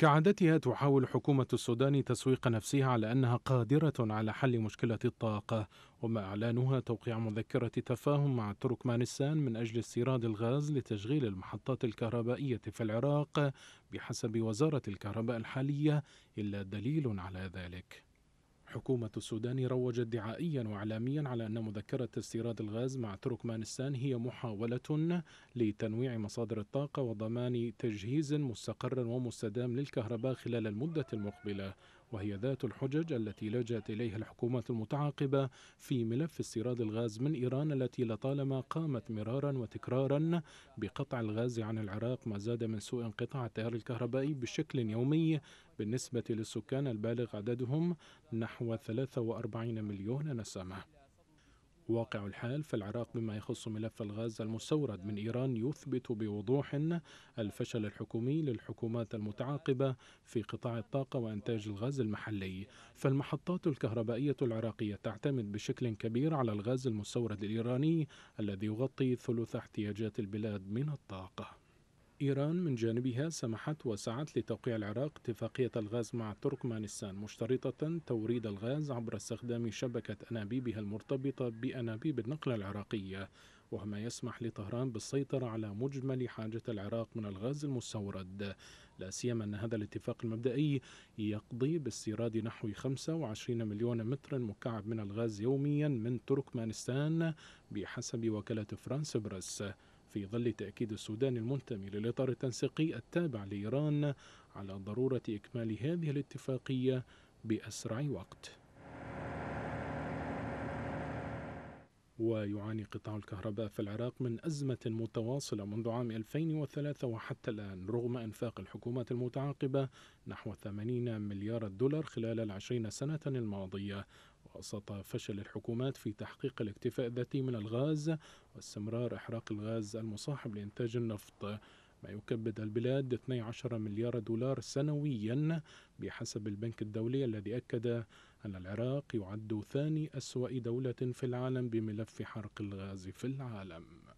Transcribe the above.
كعادتها تحاول حكومة السودان تسويق نفسها على أنها قادرة على حل مشكلة الطاقة وما إعلانها توقيع مذكرة تفاهم مع تركمانستان من أجل استيراد الغاز لتشغيل المحطات الكهربائية في العراق بحسب وزارة الكهرباء الحالية إلا دليل على ذلك حكومة السودان روجت دعائيا وإعلاميا على أن مذكرة استيراد الغاز مع تركمانستان هي محاولة لتنويع مصادر الطاقة وضمان تجهيز مستقر ومستدام للكهرباء خلال المدة المقبلة وهي ذات الحجج التي لجأت إليها الحكومات المتعاقبة في ملف استيراد الغاز من إيران التي لطالما قامت مرارا وتكرارا بقطع الغاز عن العراق ما زاد من سوء انقطاع التيار الكهربائي بشكل يومي بالنسبة للسكان البالغ عددهم نحو 43 مليون نسمة واقع الحال في العراق بما يخص ملف الغاز المستورد من إيران يثبت بوضوح الفشل الحكومي للحكومات المتعاقبة في قطاع الطاقة وإنتاج الغاز المحلي فالمحطات الكهربائية العراقية تعتمد بشكل كبير على الغاز المستورد الإيراني الذي يغطي ثلث احتياجات البلاد من الطاقة إيران من جانبها سمحت وسعت لتوقيع العراق اتفاقية الغاز مع تركمانستان مشترطة توريد الغاز عبر استخدام شبكة أنابيبها المرتبطة بأنابيب النقل العراقية وهما يسمح لطهران بالسيطرة على مجمل حاجة العراق من الغاز المستورد لا سيما أن هذا الاتفاق المبدئي يقضي باستيراد نحو 25 مليون متر مكعب من الغاز يوميا من تركمانستان بحسب وكالة فرانس برس في ظل تأكيد السودان المنتمي للإطار التنسيقي التابع لإيران على ضرورة إكمال هذه الاتفاقية بأسرع وقت ويعاني قطاع الكهرباء في العراق من أزمة متواصلة منذ عام 2003 وحتى الآن رغم إنفاق الحكومات المتعاقبة نحو 80 مليار دولار خلال العشرين سنة الماضية وسط فشل الحكومات في تحقيق الاكتفاء الذاتي من الغاز واستمرار إحراق الغاز المصاحب لإنتاج النفط ما يكبد البلاد 12 مليار دولار سنويا بحسب البنك الدولي الذي أكد أن العراق يعد ثاني أسوأ دولة في العالم بملف حرق الغاز في العالم